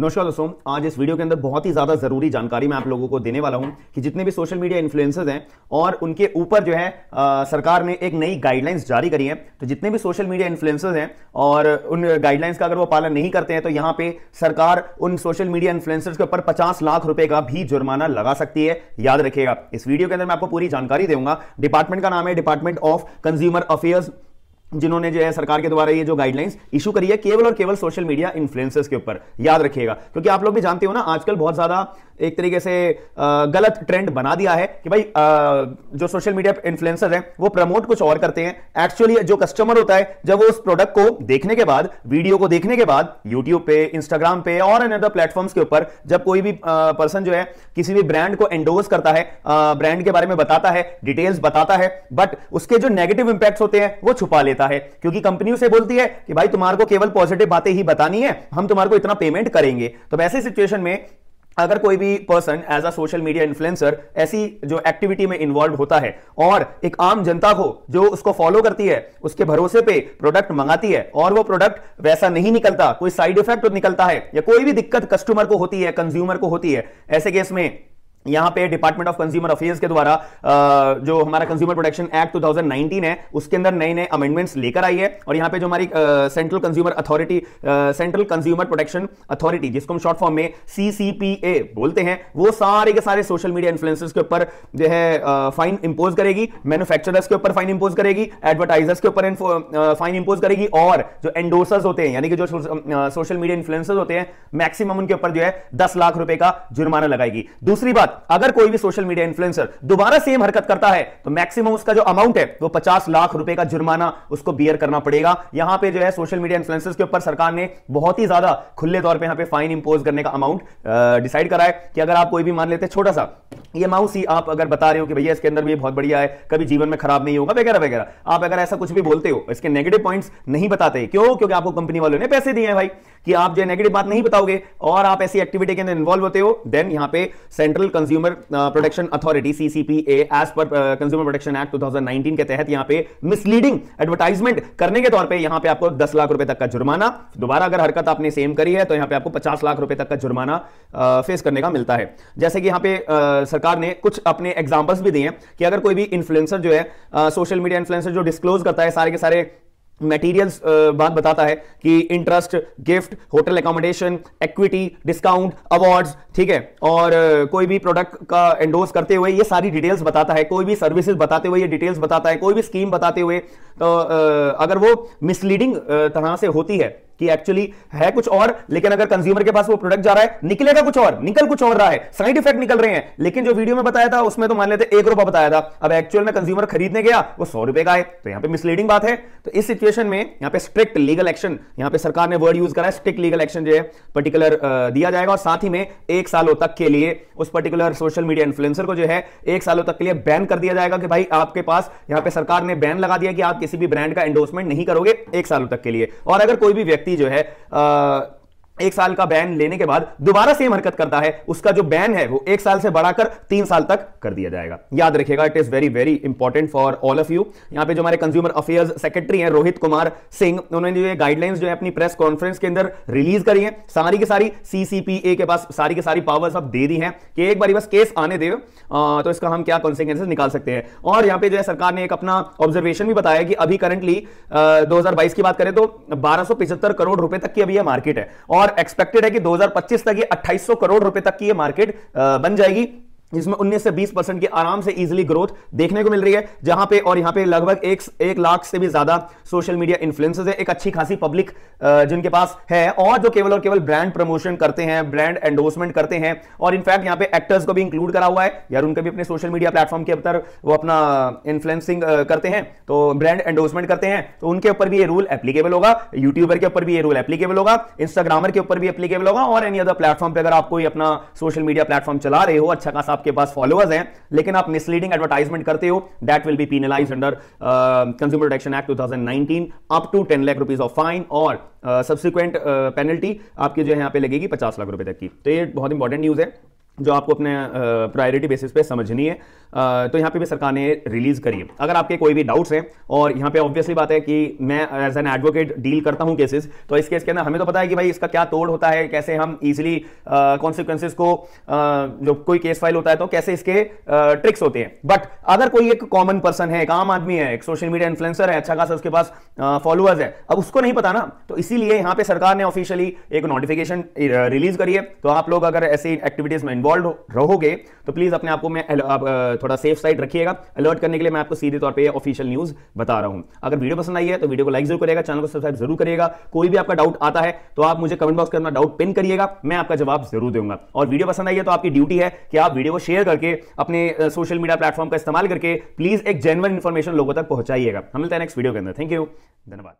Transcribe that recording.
नमस्कार दोस्तों आज इस वीडियो के अंदर बहुत ही ज़्यादा ज़रूरी जानकारी मैं आप लोगों को देने वाला हूं कि जितने भी सोशल मीडिया इन्फ्लुएंसर्स हैं और उनके ऊपर जो है आ, सरकार ने एक नई गाइडलाइंस जारी करी है तो जितने भी सोशल मीडिया इन्फ्लुएंसर्स हैं और उन गाइडलाइंस का अगर वो पालन नहीं करते हैं तो यहाँ पे सरकार उन सोशल मीडिया इन्फ्लुएंसर्स के ऊपर पचास लाख रुपए का भी जुर्माना लगा सकती है याद रखिएगा इस वीडियो के अंदर मैं आपको पूरी जानकारी दूंगा डिपार्टमेंट का नाम है डिपार्टमेंट ऑफ कंज्यूमर अफेयर्स जिन्होंने जो है सरकार के द्वारा ये जो गाइडलाइंस इशू करी है केवल और केवल सोशल मीडिया इन्फ्लुएंसर्स के ऊपर याद रखिएगा क्योंकि आप लोग भी जानते हो ना आजकल बहुत ज्यादा एक तरीके से गलत ट्रेंड बना दिया है कि भाई जो सोशल मीडिया इन्फ्लुएंसर हैं वो प्रमोट कुछ और करते हैं एक्चुअली जो कस्टमर होता है जब वो उस प्रोडक्ट को देखने के बाद वीडियो को देखने के बाद यूट्यूब पे इंस्टाग्राम पे और अन अदर प्लेटफॉर्म्स के ऊपर जब कोई भी पर्सन जो है किसी भी ब्रांड को एंडोर्स करता है ब्रांड के बारे में बताता है डिटेल्स बताता है बट उसके जो नेगेटिव इंपैक्ट होते हैं वो छुपा लेता है क्योंकि कंपनी उसे बोलती है कि भाई तुम्हारे को केवल पॉजिटिव बातें ही बतानी है हम तुम्हारे को इतना पेमेंट करेंगे तो वैसे सिचुएशन में अगर कोई भी person as a social media influencer ऐसी जो एक्टिविटी में इन्वॉल्व होता है और एक आम जनता को जो उसको फॉलो करती है उसके भरोसे पे प्रोडक्ट मंगाती है और वो प्रोडक्ट वैसा नहीं निकलता कोई साइड इफेक्ट तो निकलता है या कोई भी दिक्कत कस्टमर को होती है कंज्यूमर को होती है ऐसे केस में यहाँ पे डिपार्टमेंट ऑफ कंज्यूमर अफेयर्स के द्वारा जो हमारा कंज्यूमर प्रोटेक्शन एक्ट 2019 है उसके अंदर नए नए अमेंडमेंट्स लेकर आई है और यहाँ पे जो हमारी central consumer authority central consumer protection authority जिसको हम शॉर्ट फॉर्म में सीसीपीए बोलते हैं वो सारे के सारे सोशल मीडिया इन्फ्लुएंसर्स के ऊपर जो है फाइन इंपोज करेगी मैन्युफैक्चरर्स के ऊपर फाइन इंपोज करेगी एडवर्टाइजर्स के ऊपर फाइन इंपोज करेगी और जो एंडोर्सर्स होते हैं यानी कि जो सोशल मीडिया इन्फ्लुएंसर्स होते हैं मैक्सिमम उनके ऊपर जो है दस लाख रुपए का जुर्माना लगाएगी दूसरी बात अगर कोई भी सोशल मीडिया इन्फ्लुएंसर दोबारा सेम हरकत करता है तो मैक्सिमम उसका जो अमाउंट है वो पचास लाख रुपए का जुर्माना उसको बियर करना पड़ेगा यहां पे जो है सोशल मीडिया इन्फ्लुएंसर्स के ऊपर सरकार ने बहुत ही ज्यादा खुले तौर पे यहां पे फाइन इंपोज करने का अमाउंट डिसाइड करा है कि अगर आप कोई भी मान लेते हैं छोटा सा ये माउस ही आप अगर बता रहे हो कि भैया इसके अंदर भी बहुत बढ़िया है कभी जीवन में खराब नहीं होगा वगैरह वगैरह आप अगर ऐसा कुछ भी बोलते हो इसके नेगेटिव पॉइंट्स नहीं बताते क्यों क्योंकि आपको कंपनी वालों ने पैसे दिए हैं भाई कि आप जो नेगेटिव बात नहीं बताओगे और आप ऐसी एक्टिविटी के अंदर इन्वॉल्व होते हो देन यहां पे central consumer protection authority CCPA as पर कंज्यूमर प्रोटेक्शन एक्ट 2019 के तहत यहाँ पे मिसलीडिंग एडवर्टाइजमेंट करने के तौर पे यहां पे आपको दस लाख रुपए तक का जुर्माना दोबारा अगर हरकत आपने सेम करी है तो यहां पे आपको पचास लाख रुपए तक का जुर्माना फेस uh, करने का मिलता है जैसे कि यहाँ पे uh, सरकार ने कुछ अपने एग्जाम्पल्स भी दिए हैं कि अगर कोई भी इन्फ्लुएंसर जो है सोशल मीडिया इन्फ्लुएंसर जो डिस्क्लोज करता है सारे के सारे मटेरियल्स uh, बात बताता है कि interest gift hotel accommodation equity discount awards ठीक है और uh, कोई भी प्रोडक्ट का एंडोर्स करते हुए ये सारी डिटेल्स बताता है कोई भी सर्विसेज बताते हुए ये डिटेल्स बताता है कोई भी स्कीम बताते हुए तो uh, अगर वो मिसलीडिंग तरह से होती है कि एक्चुअली है कुछ और लेकिन अगर कंज्यूमर के पास वो प्रोडक्ट जा रहा है निकलेगा कुछ और निकल कुछ और रहा है साइड इफेक्ट निकल रहे हैं लेकिन जो वीडियो में बताया था उसमें तो मान लेते एक रुपया बताया था अब एक्चुअल में कंज्यूमर खरीदने गया वो सौ रुपए का है तो यहां पे मिसलीडिंग बात है तो इस सिचुएशन में यहां पे स्ट्रिक्ट लीगल एक्शन यहां पे सरकार ने वर्ड यूज करा है स्ट्रिक्ट लीगल एक्शन जो है पर्टिकुलर दिया जाएगा और साथ ही में एक सालों तक के लिए उस पर्टिकुलर सोशल मीडिया इन्फ्लुएंसर को जो है एक सालों तक के लिए बैन कर दिया जाएगा कि भाई आपके पास यहाँ पे सरकार ने बैन लगा दिया कि आप किसी भी ब्रांड का एंडोर्समेंट नहीं करोगे एक सालों तक के लिए और अगर कोई भी व्यक्ति व्यक्ति जो है आ, एक साल का बैन लेने के बाद दोबारा सेम हरकत करता है उसका जो बैन है वो एक साल से बढ़ाकर तीन साल तक कर दिया जाएगा याद रखिएगा it is very very important for all of you यहाँ पे जो हमारे कंज्यूमर अफेयर्स सेक्रेटरी हैं रोहित कुमार सिंह उन्होंने ये गाइडलाइंस जो है अपनी प्रेस कॉन्फ्रेंस के अंदर रिलीज करी है सारी की सारी सीसीपीए के पास सारी की सारी पावर्स अब दे दी है कि एक बार बस केस आने दे तो इसका हम क्या कॉन्सिक्वेंस निकाल सकते हैं और यहाँ पे जो है सरकार ने एक अपना ऑब्जर्वेशन भी बताया कि अभी करंटली दो की बात करें तो बारह करोड़ रुपए तक की अभी यह मार्केट है और और एक्सपेक्टेड है कि 2025 तक ये 2800 करोड़ रुपए तक की ये मार्केट बन जाएगी जिसमें 19 से 20 परसेंट की आराम से इजीली ग्रोथ देखने को मिल रही है जहां पे और यहां पे लगभग एक, एक लाख से भी ज्यादा सोशल मीडिया इन्फ्लुएंसर्स है एक अच्छी खासी पब्लिक जिनके पास है और जो केवल और केवल ब्रांड प्रमोशन करते हैं ब्रांड एंडोर्समेंट करते हैं और इनफैक्ट यहाँ पे एक्टर्स को भी इंक्लूड करा हुआ है यार उनका भी अपने सोशल मीडिया प्लेटफॉर्म के अंदर वो अपना इन्फ्लुएंसिंग करते हैं तो ब्रांड एंडोर्समेंट करते हैं तो उनके ऊपर भी ये रूल एप्लीकेबल होगा यूट्यूबर के ऊपर भी ये रूल एप्लीकेबल होगा इंस्टाग्रामर के ऊपर भी एप्लीकेबल होगा और एनी अदर प्लेटफॉर्म पर अगर आप कोई अपना सोशल मीडिया प्लेटफॉर्म चला रहे हो अच्छा खासा आपके पास फॉलोअर्स हैं लेकिन आप मिसलीडिंग एडवर्टाइजमेंट करते हो that will be penalise under consumer protection act 2019 up to 10 lakh rupees of fine और सब्सिक्वेंट uh, पेनल्टी uh, आपकी जो है यहाँ पे लगेगी पचास लाख रुपए तक की तो ये बहुत इंपॉर्टेंट न्यूज है जो आपको अपने प्रायोरिटी बेसिस पे समझनी है तो यहाँ पे भी सरकार ने रिलीज़ करी है अगर आपके कोई भी डाउट्स हैं और यहाँ पे ऑब्वियसली बात है कि मैं एज एन एडवोकेट डील करता हूँ केसेस तो इस केस के अंदर हमें तो पता है कि भाई इसका क्या तोड़ होता है कैसे हम इजिली कॉन्सिक्वेंसेज को आ, जो कोई केस फाइल होता है तो कैसे इसके आ, ट्रिक्स होते हैं बट अगर कोई एक कॉमन पर्सन है एक आम आदमी है एक सोशल मीडिया इन्फ्लुएंसर है अच्छा खासा उसके पास फॉलोअर्स है अब उसको नहीं पता ना तो इसीलिए यहाँ पे सरकार ने ऑफिशियली एक नोटिफिकेशन रिलीज करी है तो आप लोग अगर ऐसी एक्टिविटीज में इन्वॉल्व रहोगे तो प्लीज़ अपने आपको मैं आप, थोड़ा सेफ साइड रखिएगा अलर्ट करने के लिए मैं आपको सीधे तौर पर ऑफिशियल न्यूज़ बता रहा हूं अगर वीडियो पसंद आई है तो वीडियो को लाइक जरूर करेगा चैनल को सब्सक्राइब जरूर करिएगा कोई भी आपका डाउट आता है तो आप मुझे कमेंट बॉक्स करना डाउट पिन करिएगा मैं आपका जवाब जरूर दूंगा और वीडियो पसंद आई है तो आपकी ड्यूटी है कि आप वीडियो को शेयर करके अपने सोशल मीडिया प्लेटफॉर्म का इस्तेमाल करके प्लीज़ एक जेनवन इन्फॉर्मेशन लोगों तक पहुंचाइएगा हम मिलते हैं नेक्स्ट वीडियो के अंदर थैंक यू धन्यवाद